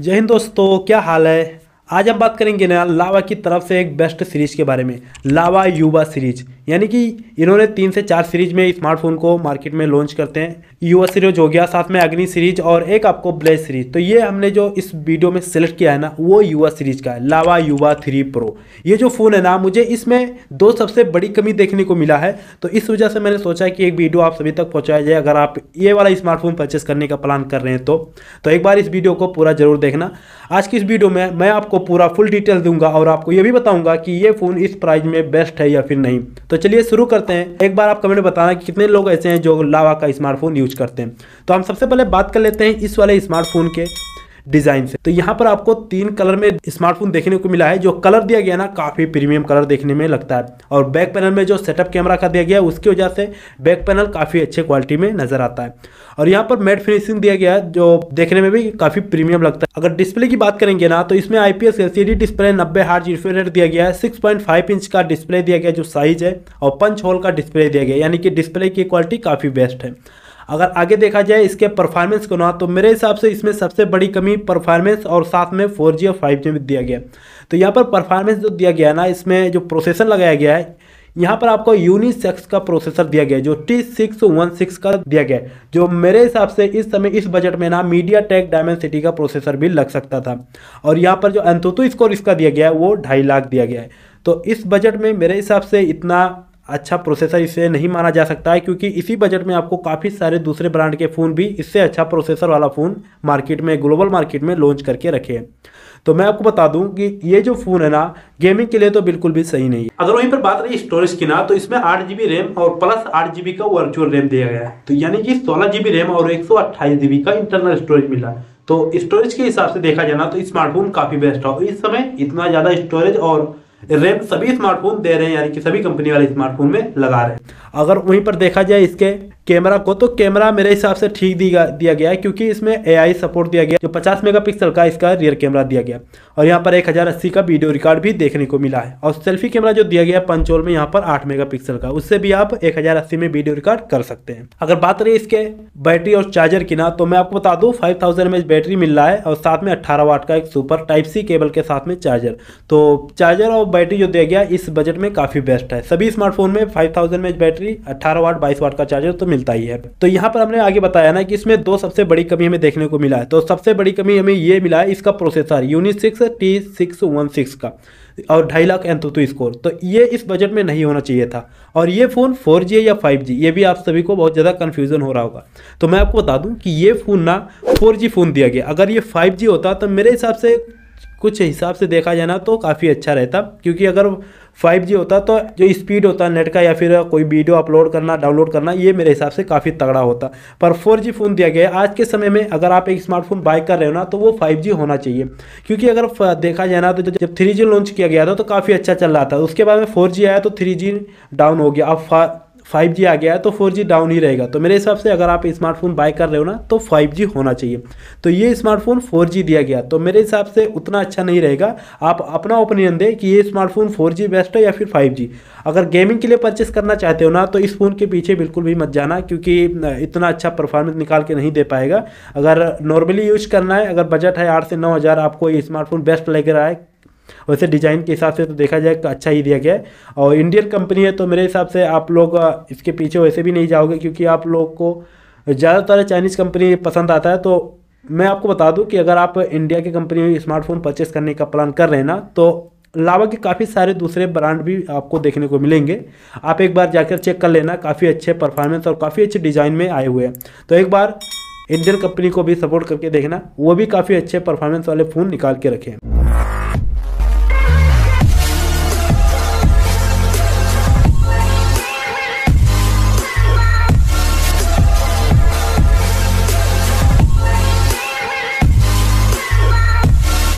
जय हिंद दोस्तों क्या हाल है आज हम बात करेंगे ना लावा की तरफ से एक बेस्ट सीरीज के बारे में लावा युवा सीरीज यानी कि इन्होंने तीन से चार सीरीज में स्मार्टफोन को मार्केट में लॉन्च करते हैं युवा सीरीज हो गया साथ में अग्नि सीरीज और एक आपको ब्लेज सीरीज तो ये हमने जो इस वीडियो में सेलेक्ट किया है ना वो युवा सीरीज का है लावा युवा थ्री प्रो ये जो फ़ोन है ना मुझे इसमें दो सबसे बड़ी कमी देखने को मिला है तो इस वजह से मैंने सोचा कि एक वीडियो आप सभी तक पहुँचाया जाए अगर आप ये वाला स्मार्टफोन परचेस करने का प्लान कर रहे हैं तो, तो एक बार इस वीडियो को पूरा जरूर देखना आज की इस वीडियो में मैं आपको पूरा फुल डिटेल दूंगा और आपको ये भी बताऊंगा कि ये फ़ोन इस प्राइस में बेस्ट है या फिर नहीं तो तो चलिए शुरू करते हैं एक बार आप कमेंट बताना कि कितने लोग ऐसे हैं जो लावा का स्मार्टफोन यूज करते हैं तो हम सबसे पहले बात कर लेते हैं इस वाले स्मार्टफोन के डिजाइन से तो यहाँ पर आपको तीन कलर में स्मार्टफोन देखने को मिला है जो कलर दिया गया ना काफी प्रीमियम कलर देखने में लगता है और बैक पैनल में जो सेटअप कैमरा का दिया गया है उसकी वजह से बैक पैनल काफी अच्छे क्वालिटी में नजर आता है और यहाँ पर मैट फिनिशिंग दिया गया है जो देखने में भी काफी प्रीमियम लगता है अगर डिस्प्ले की बात करेंगे ना तो इसमें आईपीएस एलसीडी डिस्प्ले नब्बे हार्ट रिफ्रेजरेट दिया गया है सिक्स इंच का डिस्प्ले दिया गया जो साइज है और पंच होल का डिस्प्ले दिया गया यानी कि डिस्प्ले की क्वालिटी काफी बेस्ट है अगर आगे देखा जाए इसके परफॉर्मेंस को ना तो मेरे हिसाब से इसमें सबसे बड़ी कमी परफॉर्मेंस और साथ में फोर जी और फाइव जी में दिया गया तो यहाँ पर परफॉर्मेंस जो दिया गया है ना इसमें जो प्रोसेसर लगाया गया है यहाँ पर आपको यूनिसेक्स का प्रोसेसर दिया गया जो टी सिक्स वन सिक्स का दिया गया जो मेरे हिसाब से इस समय इस बजट में ना मीडिया टेक डायमेंड सिटी का प्रोसेसर भी लग सकता था और यहाँ पर जो अंतुतु स्कोर इसका दिया गया है वो ढाई लाख दिया गया है तो इस बजट में मेरे हिसाब से इतना अच्छा प्रोसेसर इससे नहीं माना जा सकता है क्योंकि इसी बजट में आपको काफ़ी सारे दूसरे ब्रांड के फ़ोन भी इससे अच्छा प्रोसेसर वाला फ़ोन मार्केट में ग्लोबल मार्केट में लॉन्च करके रखे हैं तो मैं आपको बता दूं कि ये जो फ़ोन है ना गेमिंग के लिए तो बिल्कुल भी सही नहीं है अगर वहीं पर बात रही स्टोरेज की ना तो इसमें आठ जीबी रैम और प्लस आठ जीबी का वर्चुअल रैम दिया गया है तो यानी कि सोलह जीबी रैम और एक सौ अट्ठाईस जीबी का इंटरनल स्टोरेज मिला तो स्टोरेज के हिसाब से देखा जाए ना तो स्मार्टफोन काफ़ी बेस्ट है इस समय इतना ज़्यादा स्टोरेज और रैम सभी स्मार्टफोन दे रहे हैं यानी कि सभी कंपनी वाले स्मार्टफोन में लगा रहे हैं अगर वहीं पर देखा जाए इसके कैमरा को तो कैमरा मेरे हिसाब से ठीक दिया गया है क्योंकि इसमें एआई सपोर्ट दिया गया जो 50 मेगापिक्सल का इसका रियर कैमरा दिया गया और यहाँ पर एक का वीडियो रिकॉर्ड भी देखने को मिला है और सेल्फी कैमरा जो दिया गया पंचोल में यहाँ पर आठ मेगा का उससे भी आप एक में वीडियो रिकॉर्ड कर सकते हैं अगर बात रही इसके बैटरी और चार्जर की ना तो मैं आपको बता दू फाइव थाउजेंड बैटरी मिल रहा है और साथ में अट्ठारह वाट का एक सुपर टाइप सी केबल के साथ में चार्जर तो चार्जर और बैटरी जो दिया गया इस बजट में काफ़ी बेस्ट है सभी स्मार्टफोन में 5000 थाउजेंड में बैटरी 18 वाट 22 वाट का चार्जर तो मिलता ही है तो यहाँ पर हमने आगे बताया ना कि इसमें दो सबसे बड़ी कमी हमें देखने को मिला है तो सबसे बड़ी कमी हमें ये मिला है इसका processor unit six T six one six का और ढाई लाख एन तो स्कोर तो ये इस बजट में नहीं होना चाहिए था और ये फ़ोन 4G या 5G ये भी आप सभी को बहुत ज़्यादा कन्फ्यूज़न हो रहा होगा तो मैं आपको बता दूं कि ये फ़ोन ना 4G फ़ोन दिया गया अगर ये 5G होता तो मेरे हिसाब से कुछ हिसाब से देखा जाए ना तो काफ़ी अच्छा रहता क्योंकि अगर 5G होता तो जो स्पीड होता नेट का या फिर कोई वीडियो अपलोड करना डाउनलोड करना ये मेरे हिसाब से काफ़ी तगड़ा होता पर 4G फ़ोन दिया गया है आज के समय में अगर आप एक स्मार्टफोन बाय कर रहे हो ना तो वो 5G होना चाहिए क्योंकि अगर देखा जाए ना तो जब 3G लॉन्च किया गया था तो काफ़ी अच्छा चल रहा था उसके बाद में फोर आया तो थ्री डाउन हो गया अब फाइव जी आ गया है तो फोर जी डाउन ही रहेगा तो मेरे हिसाब से अगर आप स्मार्टफोन बाय कर रहे हो ना तो फाइव जी होना चाहिए तो ये स्मार्टफोन फोर जी दिया गया तो मेरे हिसाब से उतना अच्छा नहीं रहेगा आप अपना ओपिनियन दें कि ये स्मार्टफोन फोर जी बेस्ट है या फिर फाइव जी अगर गेमिंग के लिए परचेस करना चाहते हो ना तो इस फ़ोन के पीछे बिल्कुल भी मत जाना क्योंकि इतना अच्छा परफॉर्मेंस निकाल के नहीं दे पाएगा अगर नॉर्मली यूज करना है अगर बजट है आठ से नौ हज़ार आपको ये स्मार्टफोन बेस्ट लग रहा है वैसे डिज़ाइन के हिसाब से तो देखा जाए अच्छा ही दिया गया है और इंडियन कंपनी है तो मेरे हिसाब से आप लोग इसके पीछे वैसे भी नहीं जाओगे क्योंकि आप लोग को ज़्यादातर चाइनीज़ कंपनी पसंद आता है तो मैं आपको बता दूं कि अगर आप इंडिया की कंपनी में स्मार्टफोन परचेस करने का प्लान कर रहे हैं ना तो लावा के काफ़ी सारे दूसरे ब्रांड भी आपको देखने को मिलेंगे आप एक बार जाकर चेक कर लेना काफ़ी अच्छे परफॉर्मेंस और काफ़ी अच्छे डिज़ाइन में आए हुए हैं तो एक बार इंडियन कंपनी को भी सपोर्ट करके देखना वो भी काफ़ी अच्छे परफॉर्मेंस वाले फ़ोन निकाल के रखें